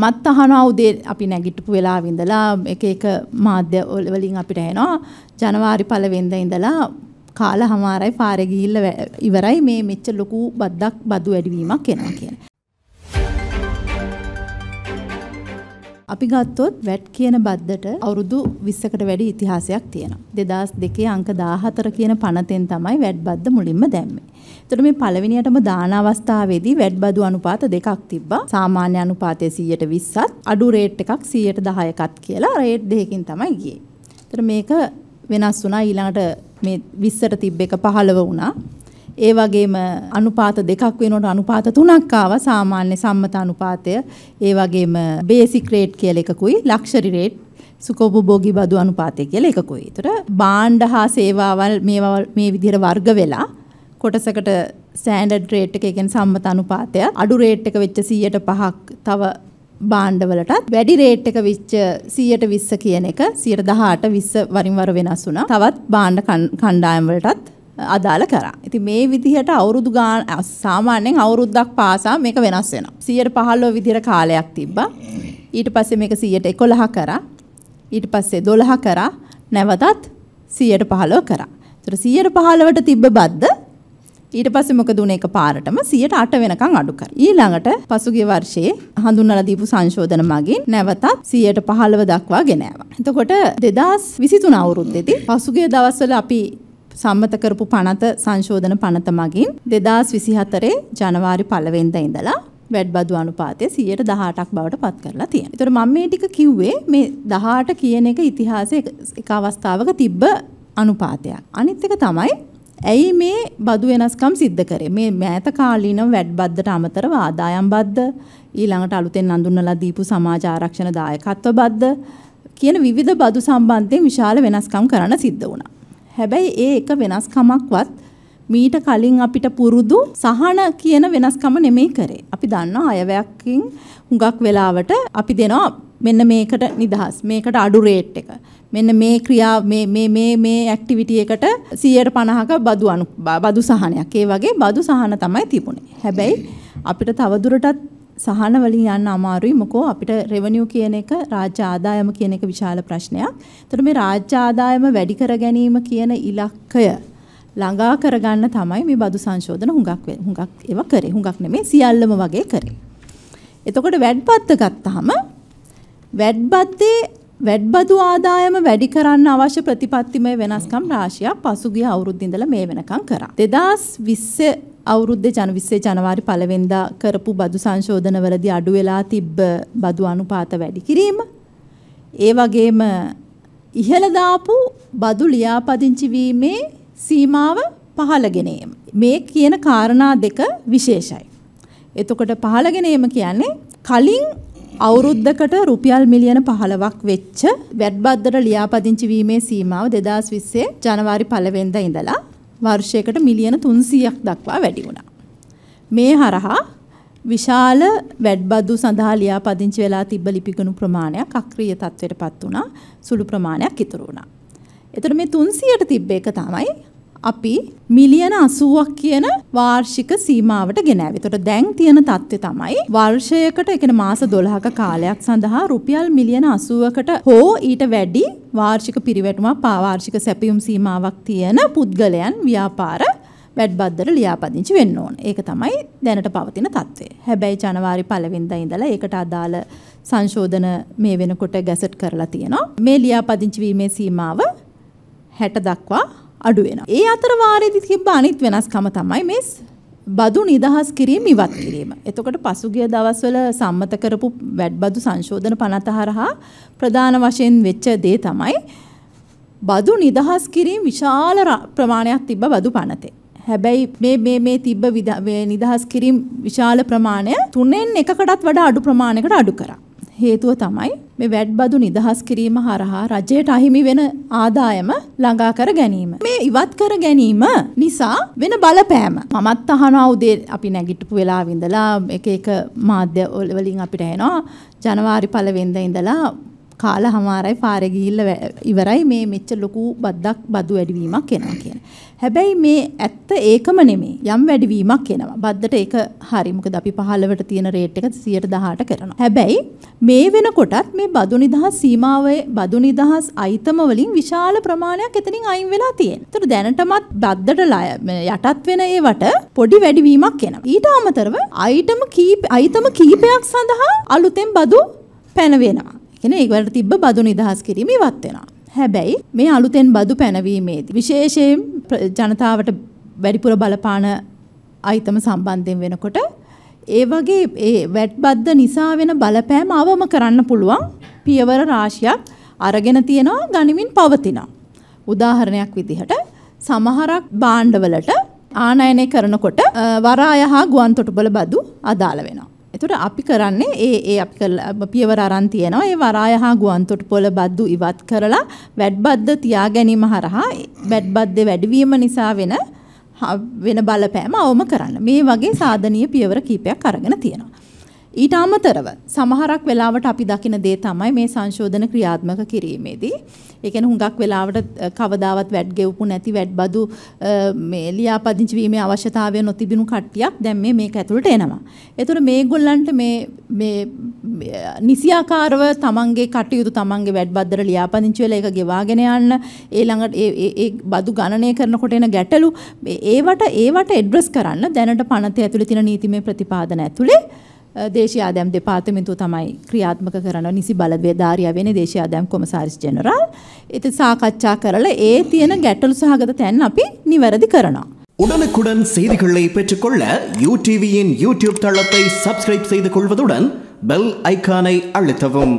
මමත් අහනවා උදේ අපි නැගිටපු වෙලාවෙ ඉඳලා එක එක මාධ්‍ය වලින් අපිට ඇහෙනවා ජනවාරි පළවෙනිදා ඉඳලා කාලා හමාරයි පාරේ ගිහිල්ලා ඉවරයි මේ මෙච්ච ලොකු බද්දක් බදු වැඩිවීමක් එනවා කියලා. අපි ගත්තොත් වැට් කියන බද්දට අවුරුදු 20කට වැඩි ඉතිහාසයක් තියෙනවා. 2002 අංක 14 කියන පනතෙන් තමයි වැට් බද්ද මුලින්ම දැම්මේ. එතකොට මේ පළවෙනියටම දාන අවස්ථාවේදී වැට් බදු අනුපාත දෙකක් තිබ්බා. සාමාන්‍ය අනුපාතය 120ත් අඩු රේට් එකක් 110කත් කියලා රේට් දෙකකින් තමයි ගියේ. එතකොට මේක වෙනස් වුණා ඊළඟට මේ 20ට තිබ්බ එක 15 වුණා. ඒ වගේම අනුපාත දෙකක් වෙනකොට අනුපාත තුනක් ආවා සාමාන්‍ය සම්මත අනුපාතය. ඒ වගේම බේසික් රේට් කියලා එකකුයි ලක්ෂරි රේට් සුකෝපභෝගී බදු අනුපාතය කියලා එකකුයි. ඒතර බාණ්ඩ හා සේවාවල් මේවා මේ විදිහට වර්ග වෙලා කොටසකට ස්ටෑන්ඩඩ් රේට් එක කියන්නේ සම්මත අනුපාතය අඩු රේට් එක වෙච්ච 105ක් තව බාණ්ඩවලටත් වැඩි රේට් එක විච්ච 120 කියන එක 118 20 වරින් වර වෙනස් වුණා. තවත් බාණ්ඩ කණ්ඩායම් වලටත් අදාළ කරා. ඉතින් මේ විදිහට අවුරුදු ගාන සාමාන්‍යයෙන් අවුරුද්දක් පාසා මේක වෙනස් වෙනවා. 115 විදිහට කාලයක් තිබ්බා. ඊට පස්සේ මේක 111 කරා. ඊට පස්සේ 12 කරා. නැවතත් 115 කරා. ඒතර 115ට තිබ්බ බද්ද ඊට පස්සේ මොකද උනේ එකපාරටම 108 වෙනකන් අඩු කරා. ඊළඟට පසුගිය වර්ෂයේ හඳුන්වලා දීපු සංශෝධන මගින් නැවතත් 115 දක්වා ගෙන යනවා. එතකොට 2023 අවුරුද්දේදී පසුගිය දවස්වල අපි සම්මත කරපු පනත සංශෝධන පනත මගින් 2024 ජනවාරි 1 වෙනිදා ඉඳලා වැඩබදු අනුපාතය 118ක් බවට පත් කරලා තියෙනවා. ඒතර මම මේ ටික කිව්වේ මේ 18 කියන එක ඉතිහාසයේ එක අවස්ථාවක තිබ්බ අනුපාතයක්. අනිත් එක තමයි ඇයි මේ බදු වෙනස්කම් සිද්ධ කරේ? මේ මෑත කාලීනව වැඩබද්දට අමතරව ආදායම් බද්ද, ඊළඟට අලුතෙන් අඳුන්වලා දීපු සමාජ ආරක්ෂණ දායකත්ව බද්ද කියන විවිධ බදු සම්බන්ධයෙන් විශාල වෙනස්කම් කරන්න සිද්ධ වුණා. හැබැයි ඒ එක වෙනස්කමක්වත් මීට කලින් අපිට පුරුදු සහන කියන වෙනස්කම නෙමෙයි කරේ. අපි දන්නවා අයවැයකින් හුඟක් වෙලාවට අපි දෙනවා මෙන්න මේකට නිදහස් මේකට අඩු රේට් එක. මෙන්න මේ ක්‍රියා මේ මේ මේ මේ ඇක්ටිවිටි එකට 150ක බදු අනු බදු සහනයක්. ඒ වගේ බදු සහන තමයි තිබුණේ. හැබැයි අපිට තවදුරටත් සහන වලින් යන්න අමාරුයි මොකෝ අපිට රෙවනියු කියන එක රාජ්‍ය ආදායම කියන එක විශාල ප්‍රශ්නයක්. ඒතර මේ රාජ්‍ය ආදායම වැඩි කර ගැනීම කියන ඉලක්කය ළඟා කරගන්න තමයි මේ බදු සංශෝධන හුඟක් හුඟක් ඒවා කරේ. හුඟක් නෙමෙයි සියල්ලම වගේ කරේ. එතකොට වැඩපත්ත ගත්තාම වැඩපත්තේ වැඩබදු ආදායම වැඩි කරන්න අවශ්‍ය ප්‍රතිපත්තිමය වෙනස්කම් රාශියක් පසුගිය අවුරුද්ද ඉඳලා මේ වෙනකම් කරා. 2020 අවුරුද්දේ ජන 20 ජනවාරි පළවෙනිදා කරපු බදු සංශෝධනවලදී අඩු වෙලා තිබ්බ බදු අනුපාත වැඩි කිරීම ඒ වගේම ඉහළ දාපු බදු ලියාපදිංචි වීමේ සීමාව පහළ ගැනීම මේ කියන කාරණා දෙක විශේෂයි. එතකොට පහළ ගැනීම කියන්නේ කලින් අවුරුද්දකට රුපියල් මිලියන 15ක් වෙච්ච වැඩ්බද්දට ලියාපදිංචි වීමේ සීමාව 2020 ජනවාරි 1 වෙනිදා ඉඳලා වර්ෂයකට මිලියන 300ක් දක්වා වැඩි වුණා. මේ හරහා විශාල වැඩබදු සඳහා ලියාපදිංචි වෙලා තිබ්බ ලිපිගණු ප්‍රමාණයක් අක්‍රීය තත්ත්වයටපත් වුණා. සුළු ප්‍රමාණයක් ඉතුරු වුණා. එතකොට මේ 300ට තිබ්බ එක තමයි අපි මිලියන 80ක් කියන වාර්ෂික සීමාවට ගෙනාවේ. එතකොට දැන් තියෙන தත්ත්වය තමයි වර්ෂයකට, ඒ කියන්නේ මාස 12ක කාලයක් සඳහා රුපියල් මිලියන 80කට හෝ ඊට වැඩි වාර්ෂික පිරිවැටුමක් වාර්ෂික සැපියුම් සීමාවක් තියෙන පුද්ගලයන් ව්‍යාපාර වැඩ්බද්දර ලියාපදිංචි වෙන්න ඕන. ඒක තමයි දැනට පවතින තත්ත්වය. හැබැයි ජනවාරි පළවෙනිදා ඉඳලා ඒකට අදාළ සංශෝධන මේ වෙනකොට ගැසට් කරලා තියෙනවා. මේ ලියාපදිංචි වීමේ සීමාව 60 දක්වා අඩු වෙනවා. ඒ අතර වාරයේදී තිබ්බ අනිත් වෙනස්කම තමයි මේ බදු නිදහස් කිරීම ඉවත් කිරීම. එතකොට පසුගිය දවස්වල සම්මත කරපු වැඩ්බදු සංශෝධන 50 හරහා ප්‍රධාන වශයෙන් වෙච්ච දේ තමයි බදු නිදහස් කිරීම විශාල ප්‍රමාණයක් තිබ්බ බදු පනතේ. හැබැයි මේ මේ මේ තිබ්බ නිදහස් කිරීම විශාල ප්‍රමාණය තුනෙන් එකකටත් වඩා අඩු ප්‍රමාණයකට අඩු කරා. හේතුව තමයි මේ වැඩ්බදු නිදහස් කිරීම හරහා රජයට අහිමි වෙන ආදායම ළඟා කර ගැනීම. මේ ඉවත් කර ගැනීම නිසා වෙන බලපෑම. මමත් අහනවා උදේ අපි නැගිටපු වෙලාවෙ ඉඳලා එක එක මාධ්‍ය වලින් අපිට ඇහෙනවා ජනවාරි පළවෙනිදා ඉඳලා කාලා හමාරයි පාරේ ගිහිල්ලා ඉවරයි මේ මෙච්ච ලොකු බද්දක් බදු වැඩිවීමක් එනවා කියන. හැබැයි මේ ඇත්ත ඒකම නෙමෙයි. යම් වැඩිවීමක් එනවා. බද්දට ඒක හරි. මොකද අපි 15ට තියෙන රේට් එක 118ට කරනවා. හැබැයි මේ වෙනකොටත් මේ බදු නිදහස් සීමාවේ බදු නිදහස් අයිතම වලින් විශාල ප්‍රමාණයක් එතනින් අයින් වෙලා තියෙනවා. ඒතර දැනටමත් බද්දට යටත් වෙන ඒවට පොඩි වැඩිවීමක් එනවා. ඊට අමතරව අයිටම කීප අයිතම කීපයක් සඳහා අලුතෙන් බදු පැනවෙනවා. කියන්නේ ඒවලට තිබ්බ බදු නිදහස් කිරීම ඉවත් වෙනවා. හැබැයි මේ අලුතෙන් බදු පැනවීමේදී විශේෂයෙන් ජනතාවට වැඩිපුර බලපාන අයිතම සම්බන්ධයෙන් වෙනකොට ඒ වගේ ඒ වැට් බද්ද නිසා වෙන බලපෑම අවම කරන්න පුළුවන් පියවර රාශියක් අරගෙන තියෙනවා ගනිමින් පවතිනවා. උදාහරණයක් විදිහට සමහරක් භාණ්ඩවලට ආනයනය කරනකොට වරාය හා ගුවන්තොටුපළ බදු අදාළ වෙනවා. එතකොට අපි කරන්නේ ඒ ඒ අපි පියවර අරන් තියෙනවා. ඒ වරාය හා ගුවන්තොටුපොළ බද්දු ඉවත් කරලා වැඩබද්ද තියා ගැනීම හරහා වැඩබද්දේ වැඩිවීම නිසා වෙන වෙන බලපෑම අවම කරන්න. මේ වගේ සාධනීය පියවර කීපයක් අරගෙන තියෙනවා. ඊට අමතරව සමහරක් වෙලාවට අපි දකින දේ තමයි මේ සංශෝධන ක්‍රියාත්මක කිරීමේදී. ඒ කියන්නේ හුඟක් වෙලාවට කවදාවත් වැඩ් ගෙවපු නැති වැඩ් බදු මේ ලියාපදිංචි වීමේ අවශ්‍යතාවය නොතිබුණු කට්ටියක් දැන් මේ මේක ඇතුළට එනවා. ඒතර මේගොල්ලන්ට මේ මේ නිසියාකාරව තමන්ගේ කටයුතු තමන්ගේ වැඩ් බද්දර ලියාපදිංචි වෙලා ඒක ගෙවාගෙන යන්න ඒ ළඟට ඒ ඒ බදු ගණනය කරනකොට එන ගැටලු ඒවට ඒවට ඇඩ්‍රස් කරන්න දැනට පනත ඇතුළේ තියෙන නීතිමය ප්‍රතිපාදන ඇතුළේ දේශීය ආදායම් දෙපාර්තමේන්තුව තමයි ක්‍රියාත්මක කරන නිසි බලවේධාරියා වෙන්නේ දේශීය ආදායම් කොමසාරිස් ජෙනරාල්. ඉතින් සාකච්ඡා කරලා ඒ තියෙන ගැටලු සහගත තැන් අපි නිවැරදි කරනවා. உடனுக்குடன் செய்திகளை பெற்றுக்கொள்ள யூடிவியின் யூடியூப் தளத்தை சப்ஸ்கிரைப் செய்து கொள்வதுடன் பெல் ஐக்கானை அழுத்தவும்